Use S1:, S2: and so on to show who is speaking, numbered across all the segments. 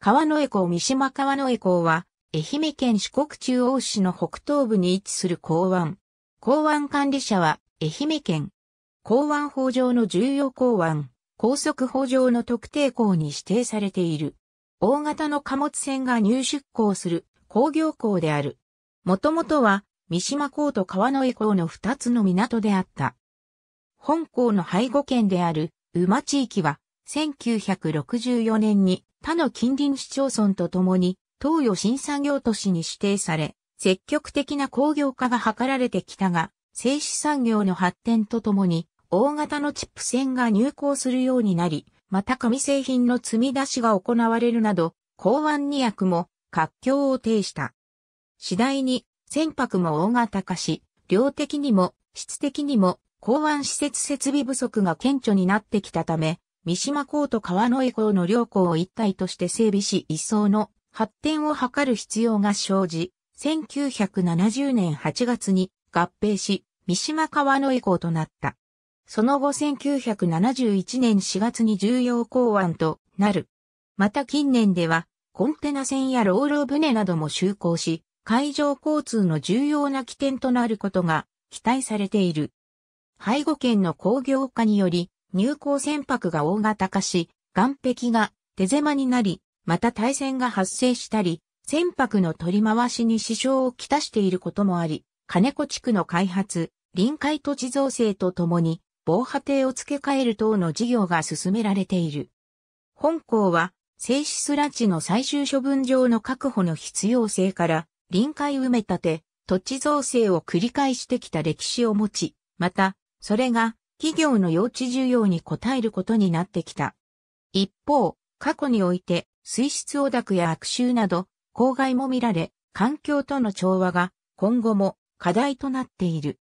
S1: 川之江港三島川之江港は、愛媛県四国中央市の北東部に位置する港湾。港湾管理者は、愛媛県。港湾法上の重要港湾、高速法上の特定港に指定されている。大型の貨物船が入出港する工業港である。もともとは、三島港と川之江港の二つの港であった。本港の背後県である、馬地域は、1964年に他の近隣市町村とともに、東予新産業都市に指定され、積極的な工業化が図られてきたが、製紙産業の発展とともに、大型のチップ船が入港するようになり、また紙製品の積み出しが行われるなど、港湾二役も活況を呈した。次第に船舶も大型化し、量的にも質的にも港湾施設設備不足が顕著になってきたため、三島港と川の江港の両港を一体として整備し一層の発展を図る必要が生じ、1970年8月に合併し、三島川の江港となった。その後1971年4月に重要港湾となる。また近年では、コンテナ船や老老船なども就航し、海上交通の重要な起点となることが期待されている。背後県の工業化により、入港船舶が大型化し、岸壁が手狭になり、また対戦が発生したり、船舶の取り回しに支障をきたしていることもあり、金子地区の開発、臨海土地造成とともに、防波堤を付け替える等の事業が進められている。本校は、静止スラ地の最終処分場の確保の必要性から、臨海埋め立て、土地造成を繰り返してきた歴史を持ち、また、それが企業の用地需要に応えることになってきた。一方、過去において、水質汚濁や悪臭など、公害も見られ、環境との調和が今後も課題となっている。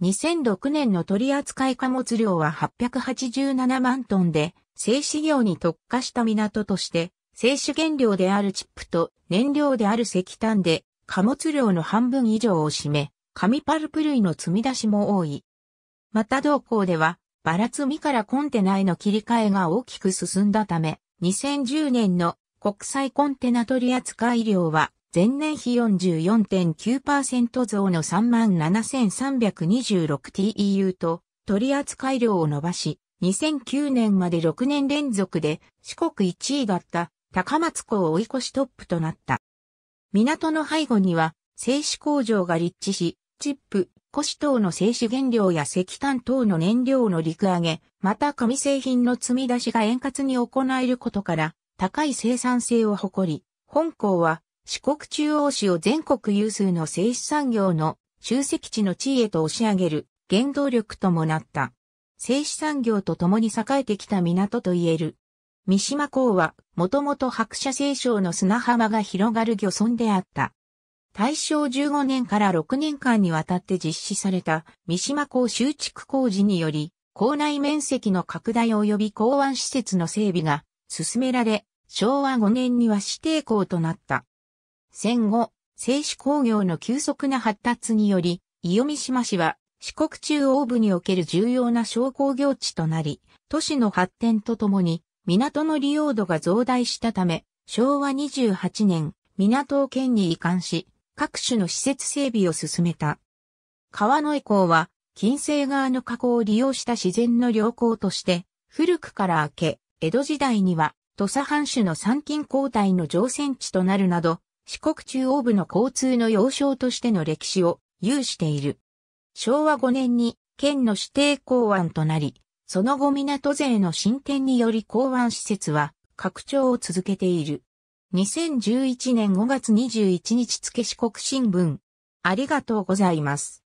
S1: 2006年の取扱貨物量は887万トンで、製紙業に特化した港として、製紙原料であるチップと燃料である石炭で貨物量の半分以上を占め、紙パルプ類の積み出しも多い。また同校では、ばら積みからコンテナへの切り替えが大きく進んだため、2010年の国際コンテナ取扱量は、前年比44.9%増の 37,326TEU と、取扱量を伸ばし、2009年まで6年連続で四国1位だった高松港を追い越しトップとなった。港の背後には製紙工場が立地し、チップ、古紙等の製紙原料や石炭等の燃料の陸揚げ、また紙製品の積み出しが円滑に行えることから、高い生産性を誇り、本校は四国中央市を全国有数の製紙産業の集積地の地位へと押し上げる原動力ともなった。製紙産業と共に栄えてきた港と言える。三島港は、もともと白車清少の砂浜が広がる漁村であった。大正15年から6年間にわたって実施された三島港修築工事により、港内面積の拡大及び港湾施設の整備が進められ、昭和5年には指定校となった。戦後、製紙工業の急速な発達により、伊予三島市は四国中央部における重要な商工業地となり、都市の発展とともに港の利用度が増大したため、昭和28年、港を県に移管し、各種の施設整備を進めた。川の江港は、近世側の河口を利用した自然の良港として、古くから明け、江戸時代には、土佐藩主の参勤交代の乗船地となるなど、四国中央部の交通の要衝としての歴史を有している。昭和5年に県の指定港湾となり、その後港税の進展により港湾施設は拡張を続けている。2011年5月21日付四国新聞。ありがとうございます。